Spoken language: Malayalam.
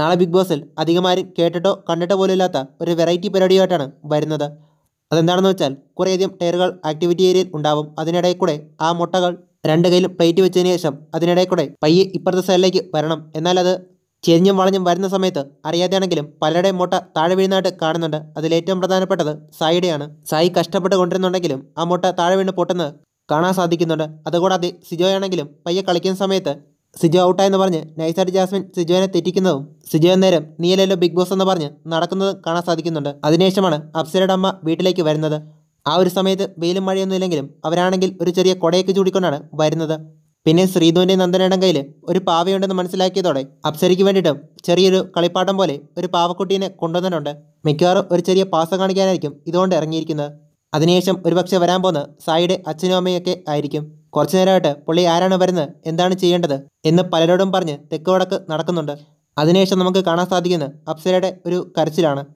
നാളെ ബിഗ് ബോസിൽ അധികമാരും കേട്ടിട്ടോ കണ്ടിട്ടോ പോലുമില്ലാത്ത ഒരു വെറൈറ്റി പരിപാടിയായിട്ടാണ് വരുന്നത് അതെന്താണെന്ന് വെച്ചാൽ കുറേയധികം ടയറുകൾ ആക്ടിവിറ്റി ഏരിയയിൽ ഉണ്ടാവും അതിനിടയിൽ കൂടെ ആ മുട്ടകൾ രണ്ട് കയ്യിലും പ്ലേറ്റ് വെച്ചതിന് ശേഷം അതിനിടയിൽ കൂടെ പയ്യെ ഇപ്പുറത്തെ സൈഡിലേക്ക് വരണം എന്നാൽ അത് ചെരിഞ്ഞും വളഞ്ഞും വരുന്ന സമയത്ത് അറിയാതെയാണെങ്കിലും പലരുടെയും മുട്ട താഴെ വീഴുന്നതായിട്ട് കാണുന്നുണ്ട് അതിലേറ്റവും പ്രധാനപ്പെട്ടത് സായിയുടെയാണ് സായി കഷ്ടപ്പെട്ട് കൊണ്ടിരുന്നുണ്ടെങ്കിലും ആ മുട്ട താഴെ വീണ് പൊട്ടുന്നത് കാണാൻ സാധിക്കുന്നുണ്ട് അതുകൂടാതെ സിജോയാണെങ്കിലും പയ്യെ കളിക്കുന്ന സമയത്ത് സിജു ഔട്ടായെന്ന് പറഞ്ഞ് നൈസായിട്ട് ജാസ്മിൻ സിജുവിനെ തെറ്റിക്കുന്നതും സിജു നേരം നീലല്ലോ ബിഗ് ബോസ് എന്ന് പറഞ്ഞ് നടക്കുന്നത് കാണാൻ സാധിക്കുന്നുണ്ട് അതിനുശേഷമാണ് അപ്സരയുടെ അമ്മ വീട്ടിലേക്ക് വരുന്നത് ആ ഒരു സമയത്ത് വെയിലും മഴയൊന്നും ഇല്ലെങ്കിലും അവരാണെങ്കിൽ ഒരു ചെറിയ കൊടയൊക്കെ ചൂടിക്കൊണ്ടാണ് വരുന്നത് പിന്നെ ശ്രീധുവിൻ്റെ നന്ദനയുടെ കയ്യിൽ ഒരു പാവയുണ്ടെന്ന് മനസ്സിലാക്കിയതോടെ അപ്സരയ്ക്ക് വേണ്ടിയിട്ടും ചെറിയൊരു കളിപ്പാട്ടം പോലെ ഒരു പാവക്കുട്ടീനെ കൊണ്ടുവന്നിട്ടുണ്ട് മിക്കവാറും ഒരു ചെറിയ പാസ കാണിക്കാനായിരിക്കും ഇതുകൊണ്ട് ഇറങ്ങിയിരിക്കുന്നത് അതിനുശേഷം ഒരുപക്ഷെ വരാൻ പോകുന്ന സായിയുടെ അച്ഛനും അമ്മയൊക്കെ ആയിരിക്കും കുറച്ചു നേരമായിട്ട് പുള്ളി ആരാണ് വരുന്നത് എന്താണ് ചെയ്യേണ്ടത് എന്ന് പലരോടും പറഞ്ഞ് തെക്ക് വടക്ക് നടക്കുന്നുണ്ട് അതിനുശേഷം നമുക്ക് കാണാൻ സാധിക്കുന്നത് അപ്സരയുടെ ഒരു കരച്ചിലാണ്